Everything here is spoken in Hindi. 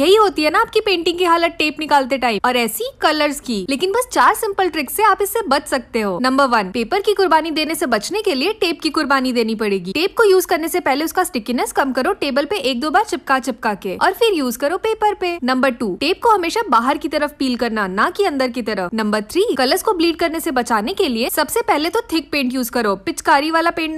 यही होती है ना आपकी पेंटिंग की हालत टेप निकालते टाइम और ऐसी कलर्स की लेकिन बस चार सिंपल ट्रिक से आप इससे बच सकते हो नंबर वन पेपर की कुर्बानी देने से बचने के लिए टेप की कुर्बानी देनी पड़ेगी टेप को यूज करने से पहले उसका स्टिकीनेस कम करो टेबल पे एक दो बार चिपका चिपका के और फिर यूज करो पेपर पे नंबर टू टेप को हमेशा बाहर की तरफ पील करना ना की अंदर की तरफ नंबर थ्री कलर्स को ब्लीड करने से बचाने के लिए सबसे पहले तो थिक पेंट यूज करो पिचकारी वाला पेंट